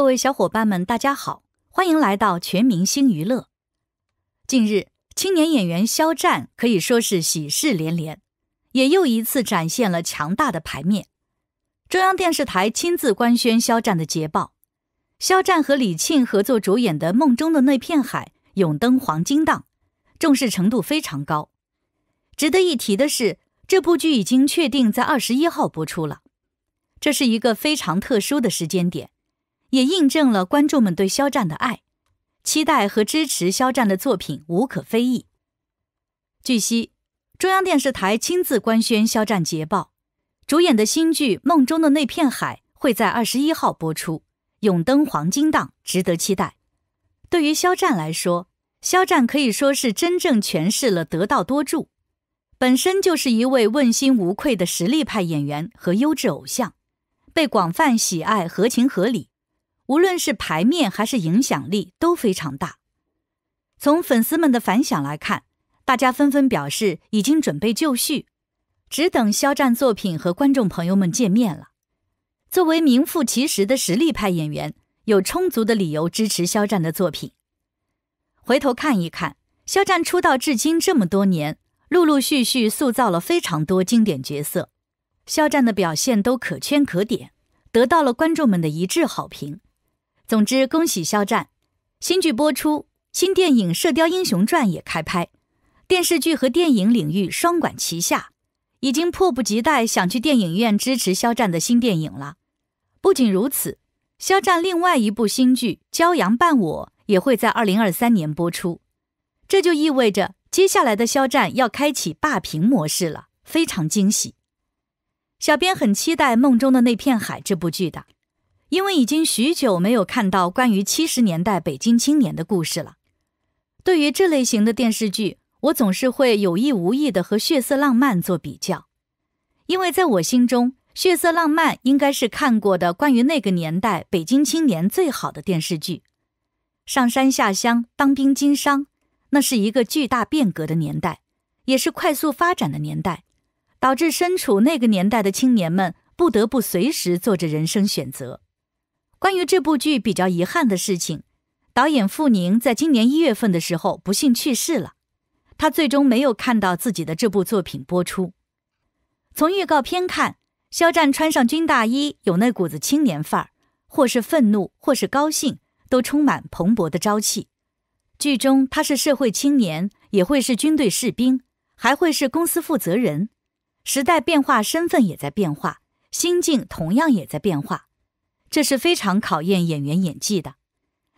各位小伙伴们，大家好，欢迎来到全明星娱乐。近日，青年演员肖战可以说是喜事连连，也又一次展现了强大的牌面。中央电视台亲自官宣肖战的捷报。肖战和李沁合作主演的《梦中的那片海》勇登黄金档，重视程度非常高。值得一提的是，这部剧已经确定在二十一号播出了，这是一个非常特殊的时间点。也印证了观众们对肖战的爱、期待和支持。肖战的作品无可非议。据悉，中央电视台亲自官宣肖战捷报，主演的新剧《梦中的那片海》会在二十一号播出，勇登黄金档，值得期待。对于肖战来说，肖战可以说是真正诠释了“得道多助”，本身就是一位问心无愧的实力派演员和优质偶像，被广泛喜爱，合情合理。无论是排面还是影响力都非常大。从粉丝们的反响来看，大家纷纷表示已经准备就绪，只等肖战作品和观众朋友们见面了。作为名副其实的实力派演员，有充足的理由支持肖战的作品。回头看一看，肖战出道至今这么多年，陆陆续续塑造了非常多经典角色，肖战的表现都可圈可点，得到了观众们的一致好评。总之，恭喜肖战，新剧播出，新电影《射雕英雄传》也开拍，电视剧和电影领域双管齐下，已经迫不及待想去电影院支持肖战的新电影了。不仅如此，肖战另外一部新剧《骄阳伴我》也会在二零二三年播出，这就意味着接下来的肖战要开启霸屏模式了，非常惊喜。小编很期待《梦中的那片海》这部剧的。因为已经许久没有看到关于七十年代北京青年的故事了，对于这类型的电视剧，我总是会有意无意的和《血色浪漫》做比较，因为在我心中，《血色浪漫》应该是看过的关于那个年代北京青年最好的电视剧。上山下乡、当兵、经商，那是一个巨大变革的年代，也是快速发展的年代，导致身处那个年代的青年们不得不随时做着人生选择。关于这部剧比较遗憾的事情，导演傅宁在今年一月份的时候不幸去世了，他最终没有看到自己的这部作品播出。从预告片看，肖战穿上军大衣有那股子青年范儿，或是愤怒，或是高兴，都充满蓬勃的朝气。剧中他是社会青年，也会是军队士兵，还会是公司负责人，时代变化，身份也在变化，心境同样也在变化。这是非常考验演员演技的，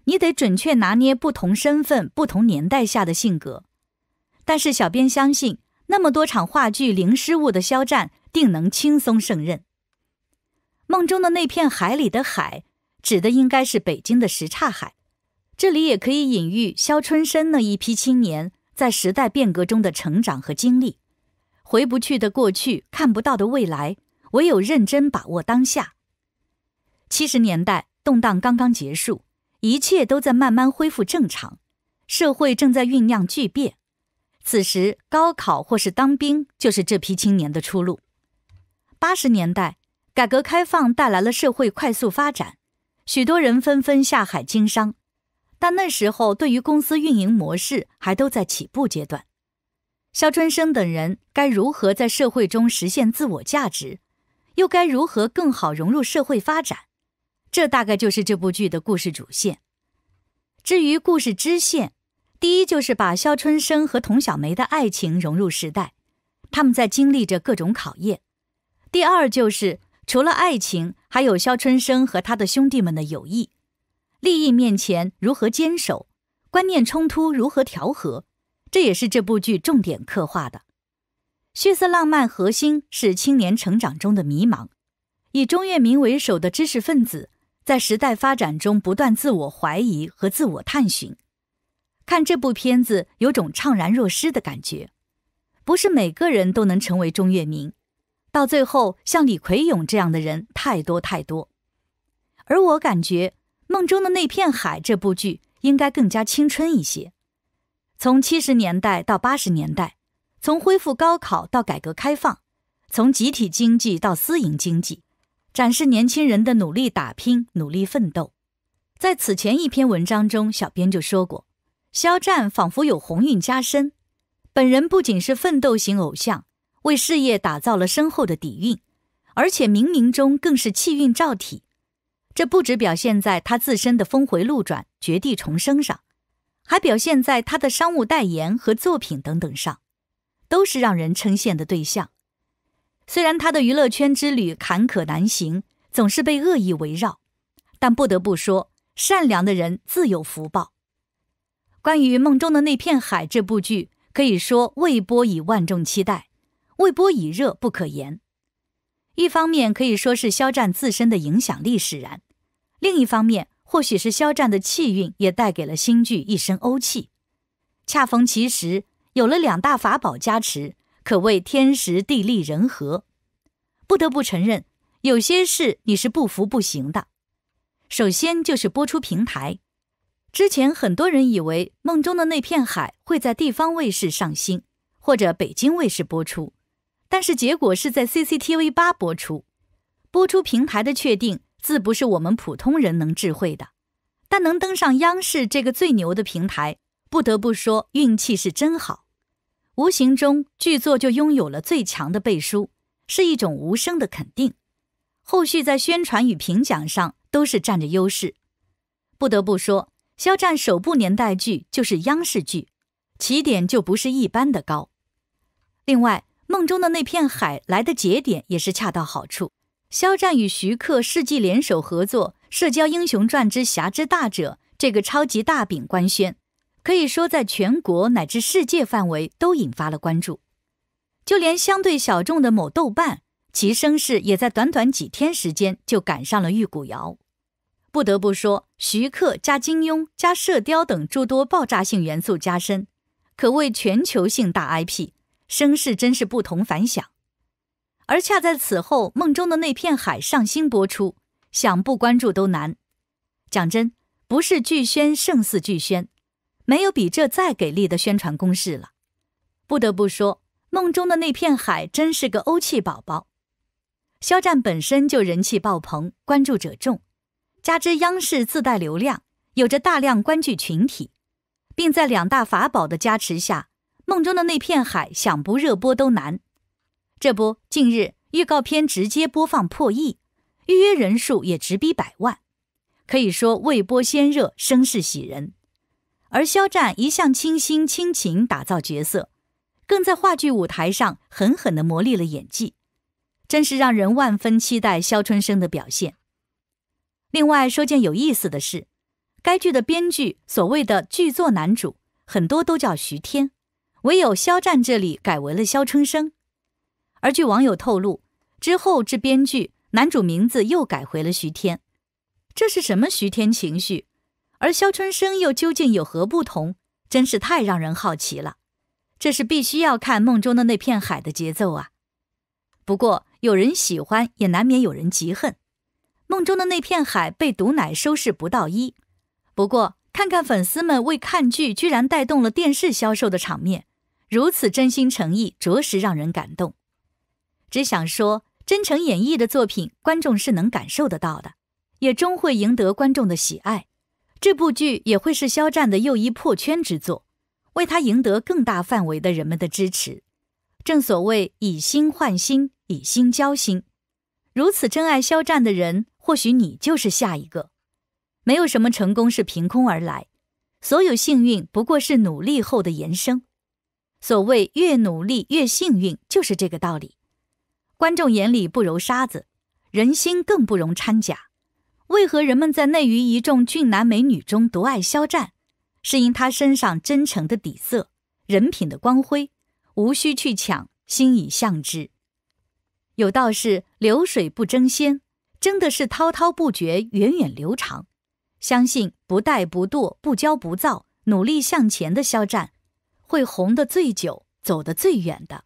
你得准确拿捏不同身份、不同年代下的性格。但是，小编相信，那么多场话剧零失误的肖战，定能轻松胜任。梦中的那片海里的海，指的应该是北京的什刹海。这里也可以隐喻肖春生那一批青年在时代变革中的成长和经历。回不去的过去，看不到的未来，唯有认真把握当下。七十年代动荡刚刚结束，一切都在慢慢恢复正常，社会正在酝酿巨变。此时，高考或是当兵就是这批青年的出路。八十年代，改革开放带来了社会快速发展，许多人纷纷下海经商，但那时候对于公司运营模式还都在起步阶段。肖春生等人该如何在社会中实现自我价值，又该如何更好融入社会发展？这大概就是这部剧的故事主线。至于故事支线，第一就是把肖春生和童小梅的爱情融入时代，他们在经历着各种考验；第二就是除了爱情，还有肖春生和他的兄弟们的友谊，利益面前如何坚守，观念冲突如何调和，这也是这部剧重点刻画的。血色浪漫核心是青年成长中的迷茫，以钟跃民为首的知识分子。在时代发展中不断自我怀疑和自我探寻，看这部片子有种怅然若失的感觉。不是每个人都能成为钟跃民，到最后像李奎勇这样的人太多太多。而我感觉《梦中的那片海》这部剧应该更加青春一些。从七十年代到八十年代，从恢复高考到改革开放，从集体经济到私营经济。展示年轻人的努力打拼、努力奋斗。在此前一篇文章中，小编就说过，肖战仿佛有鸿运加身。本人不仅是奋斗型偶像，为事业打造了深厚的底蕴，而且冥冥中更是气运照体。这不只表现在他自身的峰回路转、绝地重生上，还表现在他的商务代言和作品等等上，都是让人称羡的对象。虽然他的娱乐圈之旅坎坷难行，总是被恶意围绕，但不得不说，善良的人自有福报。关于《梦中的那片海》这部剧，可以说未播已万众期待，未播已热不可言。一方面可以说是肖战自身的影响力使然，另一方面或许是肖战的气运也带给了新剧一身欧气，恰逢其时，有了两大法宝加持。可谓天时地利人和，不得不承认，有些事你是不服不行的。首先就是播出平台，之前很多人以为《梦中的那片海》会在地方卫视上星，或者北京卫视播出，但是结果是在 CCTV 八播出。播出平台的确定，自不是我们普通人能智慧的，但能登上央视这个最牛的平台，不得不说运气是真好。无形中，剧作就拥有了最强的背书，是一种无声的肯定。后续在宣传与评奖上都是占着优势。不得不说，肖战首部年代剧就是央视剧，起点就不是一般的高。另外，《梦中的那片海》来的节点也是恰到好处。肖战与徐克世纪联手合作《射雕英雄传之侠之大者》这个超级大饼官宣。可以说，在全国乃至世界范围都引发了关注，就连相对小众的某豆瓣，其声势也在短短几天时间就赶上了《玉骨遥》。不得不说，徐克加金庸加《射雕》等诸多爆炸性元素加深，可谓全球性大 IP，声势真是不同凡响。而恰在此后，《梦中的那片海》上星播出，想不关注都难。讲真，不是巨宣胜似巨宣。没有比这再给力的宣传攻势了。不得不说，《梦中的那片海》真是个欧气宝宝。肖战本身就人气爆棚，关注者众，加之央视自带流量，有着大量观剧群体，并在两大法宝的加持下，《梦中的那片海》想不热播都难。这不，近日预告片直接播放破亿，预约人数也直逼百万，可以说未播先热，声势喜人。而肖战一向清新亲情打造角色，更在话剧舞台上狠狠地磨砺了演技，真是让人万分期待肖春生的表现。另外说件有意思的事，该剧的编剧所谓的剧作男主很多都叫徐天，唯有肖战这里改为了肖春生。而据网友透露，之后制编剧男主名字又改回了徐天，这是什么徐天情绪？而肖春生又究竟有何不同？真是太让人好奇了。这是必须要看梦中的那片海的节奏啊！不过有人喜欢，也难免有人嫉恨。梦中的那片海被毒奶收拾不到一。不过看看粉丝们为看剧居然带动了电视销售的场面，如此真心诚意，着实让人感动。只想说，真诚演绎的作品，观众是能感受得到的，也终会赢得观众的喜爱。这部剧也会是肖战的又一破圈之作，为他赢得更大范围的人们的支持。正所谓以心换心，以心交心。如此真爱肖战的人，或许你就是下一个。没有什么成功是凭空而来，所有幸运不过是努力后的延伸。所谓越努力越幸运，就是这个道理。观众眼里不揉沙子，人心更不容掺假。为何人们在内娱一众俊男美女中独爱肖战？是因他身上真诚的底色，人品的光辉，无需去抢，心已向之。有道是流水不争先，争的是滔滔不绝，源远流长。相信不怠不惰，不骄不躁，努力向前的肖战，会红得最久，走得最远的。